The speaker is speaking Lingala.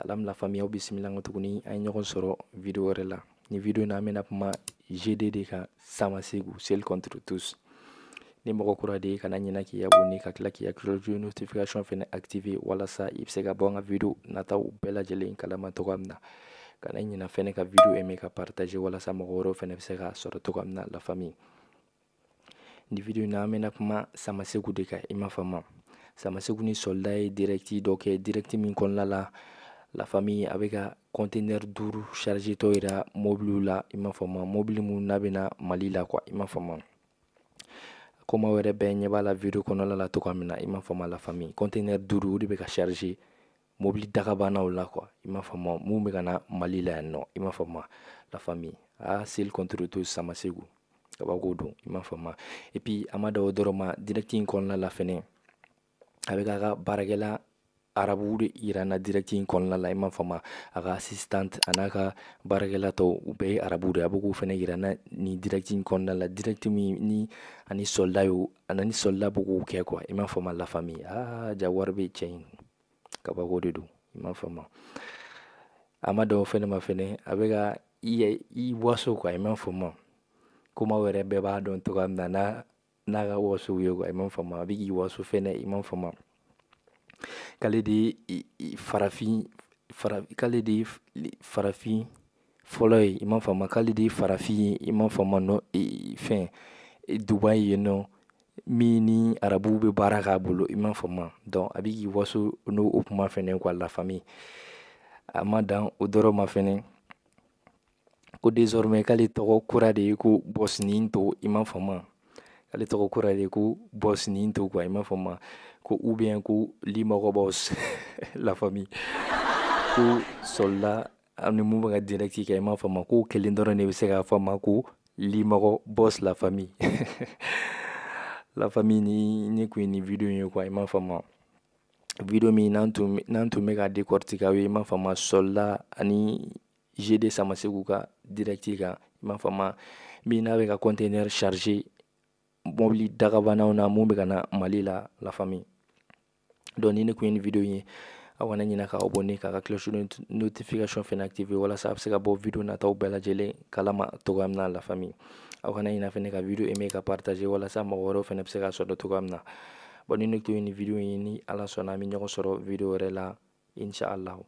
salam la famille famiyaw bisimila tuguni an ye ɲɔgɔn soro vidéo wɛrɛ la ni vidéo na amena bɛna kuma gd de kan sel contre tous ni mɔgɔ kura de kana ɲina k'i abone ka tila k'i activité notification fene active wala sa bɛ se ka bɔ an ka video nataw bɛɛ lajɛlen kalama togoya min na kana ɲina fene ka vidéo aimer ka partage wala sa wɛrɛw fɛnɛ fene se k'a soro togoya min na la famille ni vidéo na amena bɛna kuma samasegu de ka ima fama faamu samasegu ni soldat ye directi dɔ kɛ directi min kɔnɔna la la famille a bɛ ka conteneur duuru chargé tɔ yira mobiliw la i m'a faamu mobili minnu n'a bɛna mali la quoi i m'a faamu koma wɛrɛ bɛɛ ɲɛ b'a la video kɔnɔla la cogoya min na i m'a faamu la famille conteneur duuru o de bɛ ka chargé mobili dagabanaw la quoi i m'a faamu mun bɛ ka na mali la yan nɔ i m'a faamu la famille a ah, seli contre tout sama segu kabako don i m'a faamu et puis a ma da o dɔrɔn ma direct in kɔnɔna la fɛnɛ a bɛ k'a ka baarakɛla arabu de yirana direct in kɔnɔna la i m'a faamu a ka assistant a n'a ka baarakɛla tɔw u bɛɛ ye fɛnɛ yirana ni direct in kɔnɔna la direct min ni ani soldat y'o ani ni soldat bɛ k'o kɛ quoi la famille aa ja wari bɛ cɛ in kabako de don i m'a ma dɔn o fɛnɛ i waso quoi i m'a kuma wɛrɛ bɛɛ b'a dɔn cogoya min na n'a n'a ka wasow ye quoi waso fɛnɛ i m'a k'ale de ye farafin fara k'ale de ye farafin fɔlɔ ye i m'a faamu k'ale de ye farafin ye i m'a faamu nɔ e, fɛn e, duba yen nɔ min ni arabuw bɛ baara k'a bolo i m'a faamu dɔn a bɛ k'i waso n'o o kuma fɛnɛ quoi la famille a ma dan o dɔrɔn ma fɛnɛ ko désormais k'ale tɔgɔ kura de ye ko bɔsinin to i m'a faamu ale tɔgɔ kora de ko bos nin to kuwa i m'a fɔ ma ko ou bien ko limɔgɔbɔs la famille ko sɔlila ani mun bɛ ka directi kɛ i m'a fɔ ma ko kelen dɔrɔn de bɛ se k'a fɔ ma ko limɔgɔbɔs la famille la famille ni ne kun ye nin video ye kuwa i m'a fɔ ma video min n'an tun n'an tun bɛ ka décortiquer aw ye i m'a fɔ ma sɔlila ani gd samasegu ka directi kan i m'a fɔ ma min n'a bɛ ka conteneur chargé mobili dagabanaw na mun bɛ ka na mali la la famille donc ni ne kun ye nin video ye aw kana ɲina ka abonné k'a ka cloche notification fɛnɛ activé walasa a bɛ se ka bɔ video nataw bɛɛ kalama togoya min la famille aw kana ɲina fɛnɛ ka video aimer ka partager walasa mɔgɔ wɛrɛw fɛnɛ bɛ se k'a sɔrɔ togoya min na ni ne kun ye nin video ye ni ala sɔnna an bɛ ɲɔgɔn sɔrɔ video wɛrɛ la inshallah